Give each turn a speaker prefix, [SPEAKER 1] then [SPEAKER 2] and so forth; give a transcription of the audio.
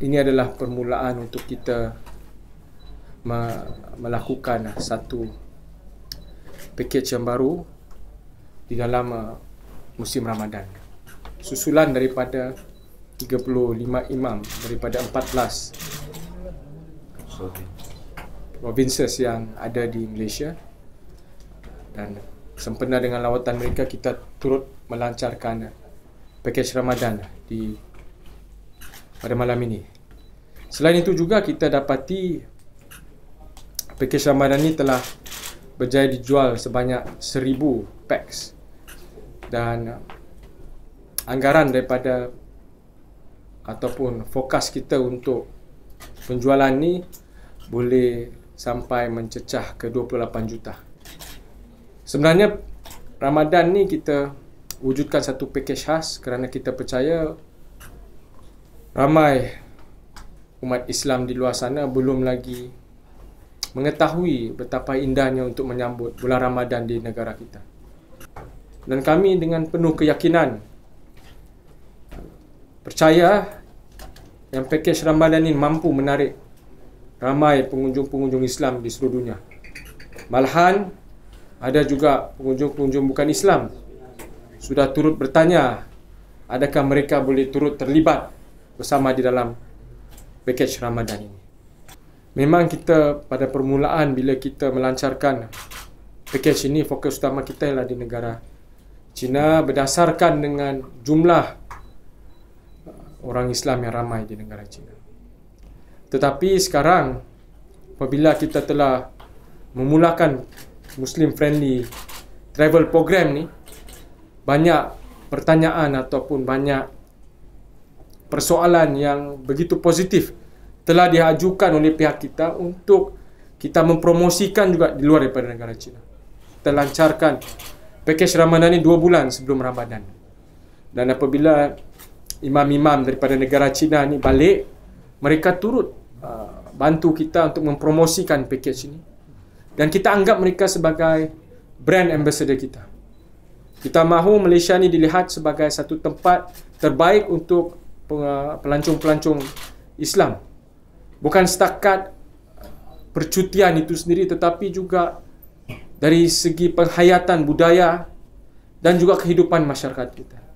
[SPEAKER 1] ini adalah permulaan untuk kita me- melakukan satu package yang baru di dalam uh, musim Ramadan. Susulan daripada 35 imam daripada 14 provinces yang ada di Malaysia dan sempena dengan lawatan mereka kita turut melancarkan package Ramadan di pada malam ini. Selain itu juga kita dapati pakej Ramadan ini telah berjaya dijual sebanyak seribu packs dan anggaran daripada ataupun fokus kita untuk penjualan ini boleh sampai mencecah ke 28 juta. Sebenarnya Ramadan ni kita wujudkan satu pakej khas kerana kita percaya ramai umat Islam di luar sana belum lagi mengetahui betapa indahnya untuk menyambut bulan Ramadan di negara kita. Dan kami dengan penuh keyakinan percaya yang pakej Ramadan ini mampu menarik ramai pengunjung-pengunjung Islam di seluruh dunia. Malahan ada juga pengunjung-pengunjung bukan Islam sudah turut bertanya adakah mereka boleh turut terlibat bersama di dalam package Ramadan ini. Memang kita pada permulaan bila kita melancarkan package ini fokus utama kita ialah di negara China berdasarkan dengan jumlah uh, orang Islam yang ramai di negara China. Tetapi sekarang apabila kita telah memulakan Muslim friendly travel program ni banyak pertanyaan ataupun banyak persoalan yang begitu positif telah diajukan oleh pihak kita untuk kita mempromosikan juga di luar daripada negara China. Kita lancarkan pakej Ramadan ini dua bulan sebelum Ramadan. Dan apabila imam-imam daripada negara China ini balik, mereka turut uh, bantu kita untuk mempromosikan pakej ini. Dan kita anggap mereka sebagai brand ambassador kita. Kita mahu Malaysia ini dilihat sebagai satu tempat terbaik untuk pelancong-pelancong Islam. Bukan setakat percutian itu sendiri tetapi juga dari segi penghayatan budaya dan juga kehidupan masyarakat kita.